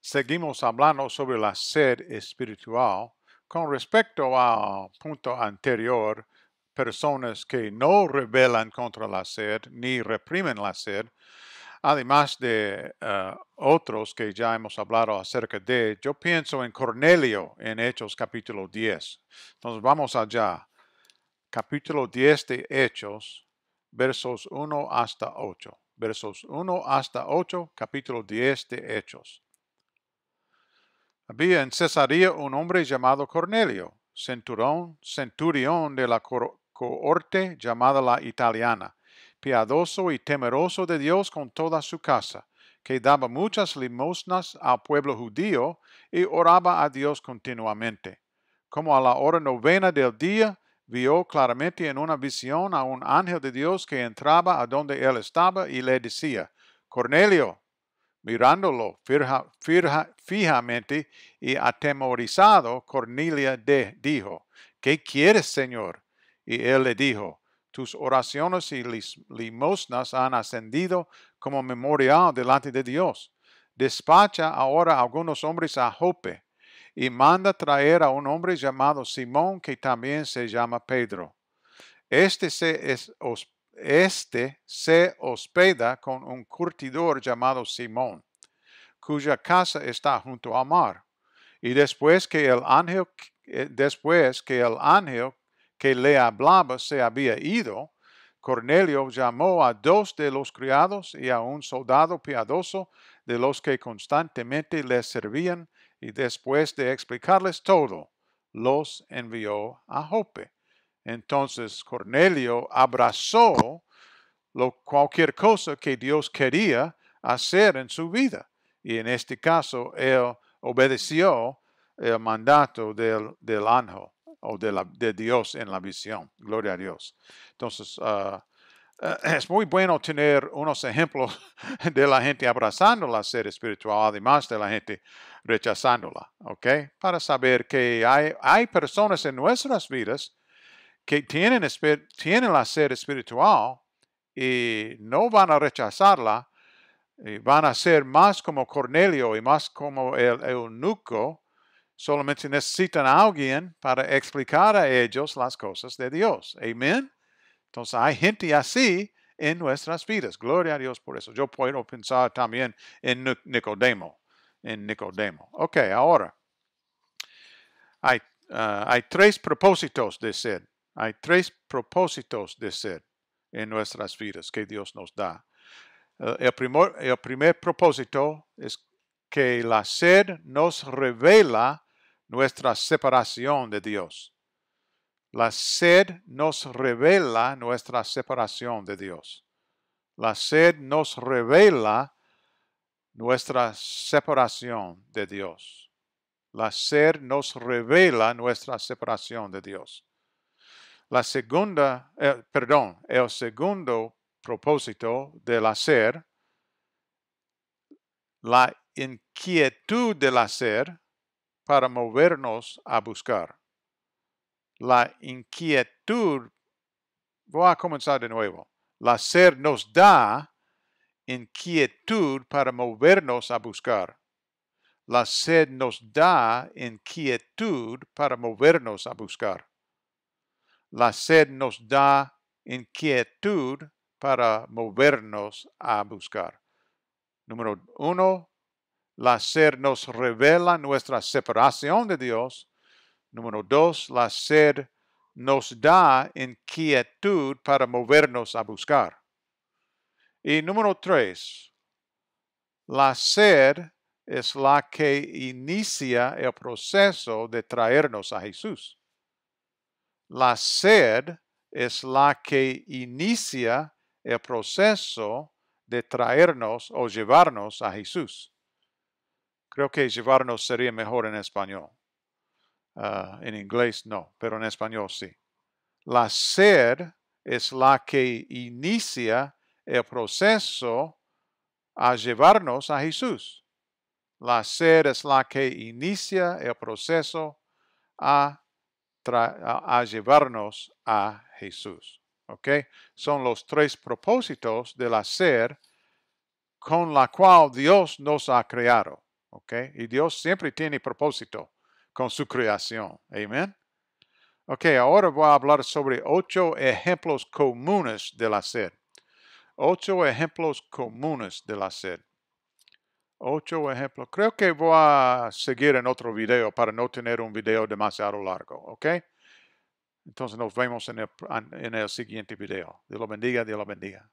seguimos hablando sobre la sed espiritual con respecto al punto anterior, personas que no rebelan contra la sed ni reprimen la sed, además de eh, otros que ya hemos hablado acerca de, yo pienso en Cornelio en Hechos capítulo 10. Entonces vamos allá. Capítulo 10 de Hechos, versos 1 hasta 8. Versos 1 hasta 8, capítulo 10 de Hechos. Había en Cesarea un hombre llamado Cornelio, centurión, centurión de la cohorte llamada la italiana, piadoso y temeroso de Dios con toda su casa, que daba muchas limosnas al pueblo judío y oraba a Dios continuamente. Como a la hora novena del día, vio claramente en una visión a un ángel de Dios que entraba a donde él estaba y le decía, Cornelio. Mirándolo fijamente y atemorizado, Cornelia de, dijo, ¿qué quieres, Señor? Y él le dijo, tus oraciones y limosnas han ascendido como memorial delante de Dios. Despacha ahora algunos hombres a Jope y manda traer a un hombre llamado Simón que también se llama Pedro. Este se es, este se hospeda con un curtidor llamado Simón, cuya casa está junto al mar. Y después que el ángel, eh, después que el ángel que le hablaba se había ido, Cornelio llamó a dos de los criados y a un soldado piadoso de los que constantemente les servían, y después de explicarles todo, los envió a Jope entonces Cornelio abrazó lo, cualquier cosa que Dios quería hacer en su vida. Y en este caso, él obedeció el mandato del, del ángel o de, la, de, Dios en la visión. Gloria a Dios. Entonces, ah, eh, es muy bueno tener unos ejemplos de la gente abrazando la ser espiritual, además de la gente rechazándola, ¿ok? Para saber que hay, hay personas en nuestras vidas que tienen, la sed espiritual y no van a rechazarla, eh, van a ser más como Cornelio y más como el eunuco, solamente necesitan a alguien para explicar a ellos las cosas de Dios. Amén. Entonces hay gente así en nuestras vidas. Gloria a Dios por eso. Yo puedo pensar también en Nicodemo, en Nicodemo. Ok, ahora hay, ah, hay tres propósitos de sed. Hay tres propósitos de sed en nuestras vidas que Dios nos da. Eh, el el primer propósito es que la sed nos revela nuestra separación de Dios. La sed nos revela nuestra separación de Dios. La sed nos revela nuestra separación de Dios. La sed nos revela nuestra separación de Dios. La segunda, eh, perdón, el segundo propósito del hacer, la inquietud del hacer para movernos a buscar. La inquietud, voy a comenzar de nuevo. La ser nos da inquietud para movernos a buscar. La sed nos da inquietud para movernos a buscar. La sed nos da inquietud para movernos a buscar. Número uno, la sed nos revela nuestra separación de Dios. Número dos, la sed nos da inquietud para movernos a buscar. Y número tres, la sed es la que inicia el proceso de traernos a Jesús. La sed es la que inicia el proceso de traernos o llevarnos a Jesús. Creo que llevarnos sería mejor en español. Ah, en inglés no, pero en español sí. La sed es la que inicia el proceso a llevarnos a Jesús. La sed es la que inicia el proceso a a, llevarnos a Jesús. Son los tres propósitos de la ser con la cual Dios nos ha creado. Y Dios siempre tiene propósito con su creación. Amén. Ok, ahora voy a hablar sobre ocho ejemplos comunes de la ser. Ocho ejemplos comunes de la ser. Ocho ejemplos. Creo que voy a seguir en otro video para no tener un video demasiado largo, ¿ok? Entonces nos vemos en el, en el siguiente video. Dios lo bendiga, Dios lo bendiga.